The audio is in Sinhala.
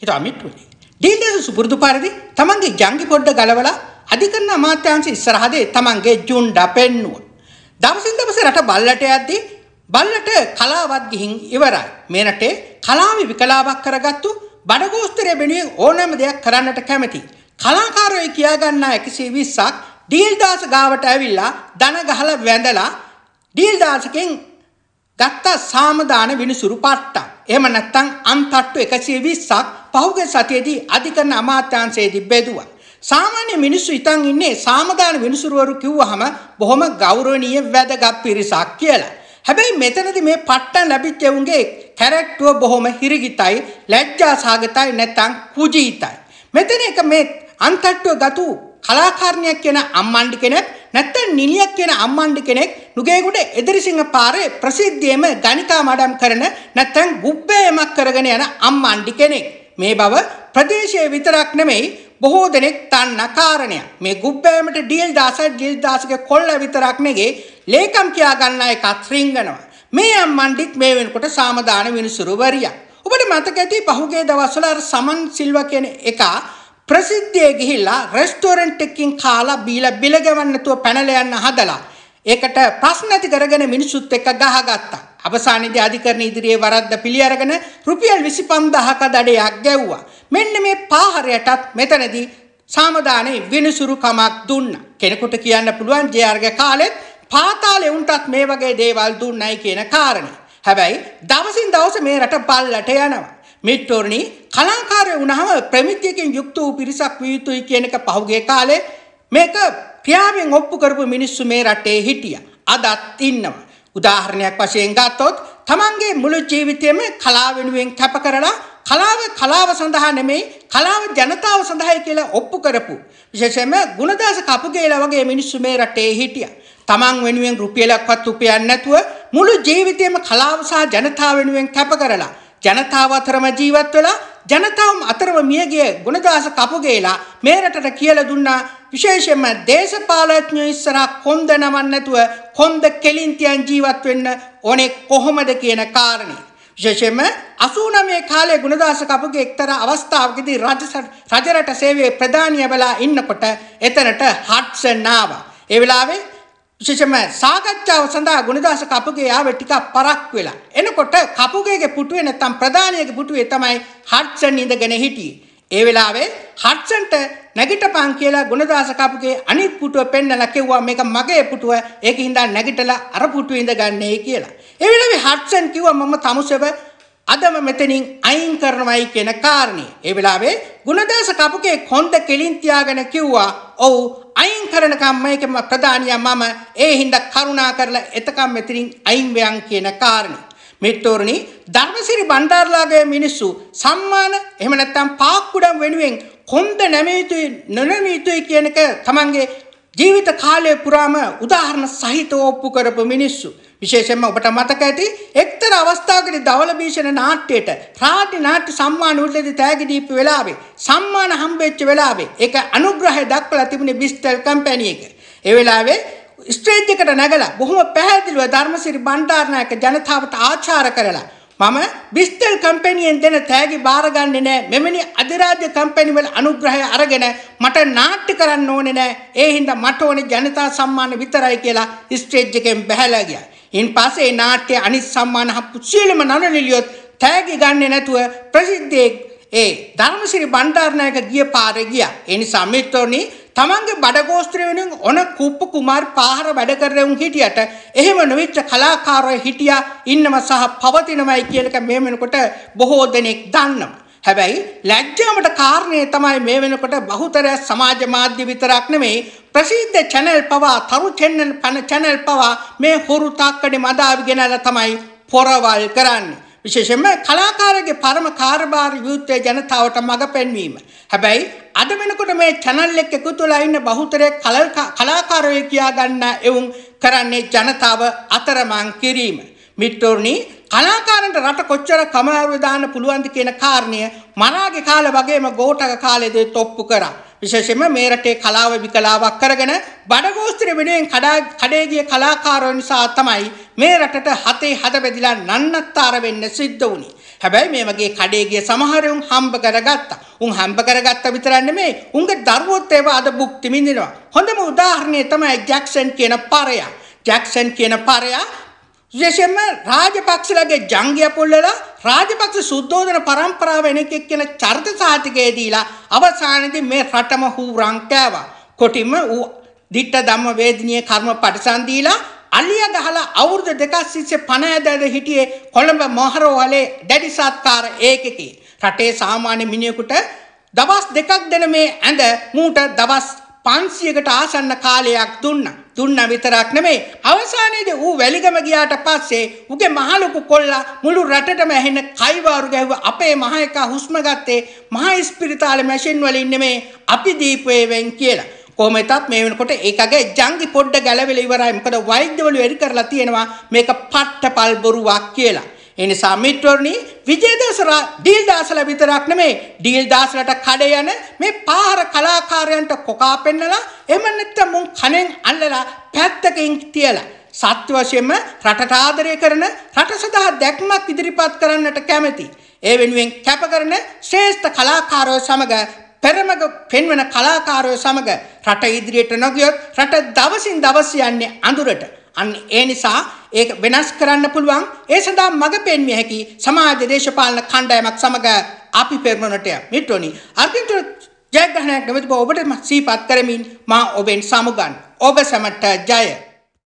හිත අමිට්ටුවනේ. දීදේශ සුපුරුදු පරිදි තමන්ගේ ජංගි පොඩ්ඩ ගලවලා අධිකරණ අමාත්‍යාංශ ඉස්සරහදී තමන්ගේ ජුණ්ඩ පෙන්නුව. දවසින් දවස රට බල්ලට යද්දී බල්ලට කලාවත් ගිහින් ඉවරයි. මේ රටේ කලාවේ විකලාපක් කරගත්තු බඩගෝස්තරය වෙනුවෙන් ඕනෑම දෙයක් කරන්නට කැමැති. කලාකාරයෝ කියා ගන්නා 120ක් ඩීල්දාස ගාවට ඇවිල්ලා දන ගහලා වැඳලා ඩීල්දාසකෙන් ගත්ත සාමදාන විනිසුරු පට්ටක්. එහෙම නැත්නම් අන්තට්ටු 120ක් පහුගිය සතියේදී අධිකරණ අමාත්‍යාංශයේදී බෙදුවා. සාමාන්‍ය මිනිස්සු ඉතින් ඉන්නේ සාමදාන විනිසුරුවරු කිව්වහම බොහොම ගෞරවනීය වැදගත් පිරිසක් කියලා. හැබැයි මෙතනදී මේ පට්ටන් ලැබිච්ච උන්ගේ කැරක්ටර් බොහොම හිරිගිතයි, ලැජ්ජාසහගතයි නැත්නම් කුජීතයි. මෙතන එක මේ අන්තට්ටුව ගතු කලාකාරණයක් කියන අම්මණ්ඩි කෙනෙක් නැත්නම් නිලියක් කියන අම්මණ්ඩි කෙනෙක් නුගේගොඩ එදිරිසිංහ පාරේ ප්‍රසිද්ධියේම ගණිකා මඩම් කරන නැත්නම් ගුබ්බේමක් කරගෙන යන අම්මණ්ඩි කෙනෙක්. මේ බව ප්‍රදේශයේ විතරක් නෙමෙයි බොහෝ දෙනෙක් තන්න කාරණය මේ ගුබ්බෑමට ඩියල් දාසයි ඩියල් දාසක කොල්ල විතරක් නෙගේ ලේකම් කියා ගන්න එකත් රිංගනවා මේ අම්මන්ඩිත් මේ වෙනකොට සාමදාන විනිසුරුවරියක් ඔබට මතක ඇති පහුගිය දවස්වල අර සමන් සිල්වා කියන එක ප්‍රසිද්ධියේ ගිහිල්ලා රෙස්ටෝරන්ට් එකකින් කාලා බීලා බිල ගෙවන්න නැතුව පැනලා යන්න හදලා ඒකට ප්‍රශ්න ඇති කරගෙන මිනිසුත් එක්ක ගහගත්තා අවසානයේදී අධිකරණ ඉදිරියේ වරද්ද පිළිඅරගෙන රුපියල් 25000ක දඩයක් ගැව්වා. මෙන්න මේ පාහරයටත් මෙතනදී සාමදානේ විනිසුරු කමක් දුන්නා. කෙනෙකුට කියන්න පුළුවන් ජයාර්ගේ කාලෙත් පාතාලේ උන්ටත් මේ වගේ දේවල් දුන්නයි කියන කාරණේ. හැබැයි දවසින් දවස මේ රට බල්ලට යනවා. මිට්ටෝරණි කලාකාරය වුණහම ප්‍රමිතියකින් යුක්ත වූ පිරිසක් විය යුතුයි කියන එක පහුගිය කාලේ මේක ක්‍රියාවෙන් ඔප්පු කරපු මිනිස්සු මේ රටේ හිටියා. අදත් ඉන්නවා. උදාහරණයක් වශයෙන් ගත්තොත් තමන්ගේ මුළු ජීවිතයම කලාව වෙනුවෙන් කැප කරලා කලාව කලාව සඳහා නෙමෙයි කලාව ජනතාව සඳහායි කියලා ඔප්පු කරපු විශේෂයෙන්ම ගුණදාස කපුගේලා වගේ මිනිස්සු මේ රටේ හිටියා. තමන් වෙනුවෙන් රුපියලක්වත් උපයන්නේ නැතුව මුළු ජීවිතයම කලාව සහ ජනතාව වෙනුවෙන් කැප කරලා ජනතාව අතරම ජීවත් වෙලා ජනතාවම අතරව මියගිය ගුණදාස කපුගේලා මේ රටට කියලා දුන්නා විශේෂයෙන්ම දේශපාලඥයෝ ඉස්සරහා කොන්ද නමන්න නැතුව කොන්ද කෙලින්තියන් ජීවත් වෙන්න ඕනේ කොහොමද කියන කාරණේ විශේෂයෙන්ම 89 කාලේ ගුණදාස කපුගේ එක්තරා අවස්ථාවකදී රජරට සේවයේ ප්‍රධානිය වෙලා ඉන්නකොට එතනට හට්සන් ආවා ඒ වෙලාවේ විශේෂයෙන්ම සාකච්ඡාව සඳහා ගුණදාස කපුගේ ආවේ ටිකක් පරක් වෙලා. එනකොට කපුගේගේ පුටුවේ නැත්තම් ප්‍රධානියගේ පුටුවේ තමයි හර්ට්සන් ඉඳගෙන හිටියේ. ඒ වෙලාවේ හර්ට්සන්ට නැගිටපන් කියලා ගුණදාස කපුගේ අනිත් පුටුව පෙන්නලා කිව්වා මේක මගේ පුටුව. ඒකින් දා නැගිටලා අර පුටුවේ ඉඳගන්නේ කියලා. ඒ වෙලාවේ හර්ට්සන් කිව්වා මම තමුසෙව අදම මෙතනින් අයින් කරනවයි කියන කාරණේ. ඒ වෙලාවේ ගුණදේශ කපුගේ කොන්ද කෙලින් තියාගෙන කිව්වා, "ඔව් අයින් කරනකම් මේකම ප්‍රධානියා මම ඒ හින්දා කරුණා කරලා එතකම් මෙතනින් අයින් වෙයන් කියන කාරණේ." මෙට්ටෝරණි ධර්මසිරි බණ්ඩාරලාගේ මිනිස්සු සම්මාන එහෙම නැත්නම් පාක්කුඩම් වෙනුවෙන් කොන්ද නැමෙ යුතුයි නොනැමෙ යුතුයි කියනක තමන්ගේ ජීවිත කාලය පුරාම උදාහරණ සහිතව ඔප්පු කරපු මිනිස්සු විශේෂයෙන්ම ඔබට මතක ඇති එක්තරා අවස්ථාවකදී ධවල භීෂණ නාට්‍යයට රාජ්‍ය නාට්‍ය සම්මාන උළෙලදී තෑගි දීපු වෙලාවේ සම්මාන හම්බෙච්ච වෙලාවේ ඒක අනුග්‍රහය දක්වලා තිබුණේ බිස්තල් කම්පැනි එක. ඒ වෙලාවේ ස්ටේජ් එකට නැගලා බොහොම පැහැදිලිව ධර්මසිරි බණ්ඩාරනායක ජනතාවට ආචාර කරලා මම බිස්තල් කම්පැනියෙන් දෙන තෑගි බාරගන්නේ නෑ මෙමනි අධිරාජ්‍ය කම්පැනිවල අනුග්‍රහය අරගෙන මට නාට්‍ය කරන්න ඕනේ නෑ ඒ හින්දා මට ඕනේ ජනතා සම්මාන විතරයි කියලා ස්ටේජ් එකෙන් බැහැලා ගියා. ඉන්පස්සේ නාට්‍ය අනිත් සම්මාන හපු සියලුම නළලියොත් තෑගි ගන්නේ නැතුව ප්‍රසිද්ධයේ ඒ ධර්මසිරි බණ්ඩාරනායක ගිය පාරේ ගියා. ඒ නිසා මිත්‍රෝනි තමන්ගේ බඩගෝස්ත්‍රය වෙනුවෙන් ඔන කුප්පු කුමාර් පාහර වැඩ කරරවුන් හිටියට එහෙම නොවිච්ච කලාකාරය හිටියා ඉන්නම සහ පවතිනමයි කියලක මේ වෙනකොට බොහෝ දෙනෙක් දන්නවා. හැබැයි ලැජ්ජාවට කාරණය තමයි මේ වෙනකොට බහුතරය සමාජ මාධ්‍ය විතරක් නෙමෙයි ප්‍රසිද්ධ චැනල් පවා තරු චැනල් පන චැනල් පවා මේ හොරු තාක්කඩේ මදාවිගෙනලා තමයි පොරවල් කරන්නේ. විශේෂයෙන්ම කලාකාරගේ පරම කාර්යභාර යුත්තේ ජනතාවට මඟ පෙන්වීම. හැබැයි අද වෙනකොට මේ channel එක එකතු වෙලා ඉන්න බහුතරය කලාකාරයෝ කියා ගන්න එවුන් කරන්නේ ජනතාව අතරමං කිරීම. මිත්‍රෝනි කලාකාරන්ට රට කොච්චර කමාරු දාන්න පුළුවන්ද කියන කාරණය මනාගේ කාලේ වගේම ගෝඨක කාලේදී තොප්පු කරා. විශේෂයෙන්ම මේ රටේ කලාව විකලාවක් කරගෙන බඩගෝස්තර වෙනුවෙන් කඩේ ගිය කලාකාරයෝ නිසා තමයි මේ රටට හතේ හද බෙදලා නන්නත්තර වෙන්න සිද්ධ වුනේ. හැබැයි මේ වගේ කඩේ ගිය සමහර උන් හම්බ කරගත්තා. උන් හම්බ කරගත්ත විතරක් නෙමෙයි උන්ගේ දරුවෝත් ඒව අද භුක්ති විඳිනවා. හොඳම උදාහරණය තමයි ජැක්සන් කියන පරයා. ජැක්සන් කියන පරයා විශේෂයෙන්ම රාජපක්ෂලගේ ජංගය පොල්ලලා රාජපක්ෂ සුද්ධෝදන පරම්පරාව එන එකෙක් කියන චරිත සාතිකයේ දීලා අවසානයේදී මේ රටම හූරං කෑවා. කොටිම ඌ දිට්ඨ ධම්ම වේදිනියේ කර්ම පරිසන් දීලා අලිය ගහලා අවුරුදු දෙකක් සිස්සේ පණ ඇද ඇද හිටියේ කොළඹ මොහරවලේ දැඩි සත්කාර ඒකකේ. රටේ සාමාන්‍ය මිනිහෙකුට දවස් දෙකක් දෙන මේ ඇඳ මූට දවස් 500කට ආසන්න කාලයක් දුන්නා. දුන්නා විතරක් නෙමෙයි අවසානයේදී ඌ වැලිගම ගියාට පස්සේ ඌගේ මහලොකු කොල්ලා මුළු රටටම ඇහෙන කයිවාරු ගැහුව අපේ මහ එකා හුස්ම ගත්තේ මහ ස්පිරිතාල මැෂින් වලින් නෙමෙයි අපි දීපුවේ වෙන් කියලා. කොහොම වෙතත් මේ වෙනකොට ඒකගේ ජංගි පොඩ්ඩ ගැලවිලා ඉවරයි. මොකද වෛද්‍යවලු වැඩි කරලා තියෙනවා මේක පට්ටපල් බොරුවක් කියලා. ඒ නිසා මිත්‍රෝනි විජේදාසලා ඩීල් දාසලා විතරක් නෙමෙයි ඩීල් දාසලට කඩ යන මේ පාර කලාකාරයන්ට කොකා පෙන්නලා එම නැත්තම් මුන් කණෙන් අල්ලලා පැත්තකින් තියලා සත්‍ය වශයෙන්ම රටට ආදරය කරන රට සඳහා දැක්මක් ඉදිරිපත් කරන්නට කැමැති. ඒ වෙනුවෙන් කැප කරන ශ්‍රේෂ්ඨ කලාකාරයෝ සමග පෙරමග පෙන්වන කලාකාරයෝ සමග රට ඉදිරියට නොගියොත් රට දවසින් දවස් යන්නේ අඳුරට. අන්න ඒ නිසා ඒක වෙනස් කරන්න පුළුවන්. ඒ සඳහා මඟ පෙන්විය හැකි සමාජ දේශපාලන කණ්ඩායමක් සමග අපි පෙරමුණට මිට්ටොනි. අර්ජන්ටිනා ජයග්‍රහණයක් නැමැති බව ඔබට සිහිපත් කරමින් මා ඔබෙන් සමුගන්. ඔබ සැමට ජය.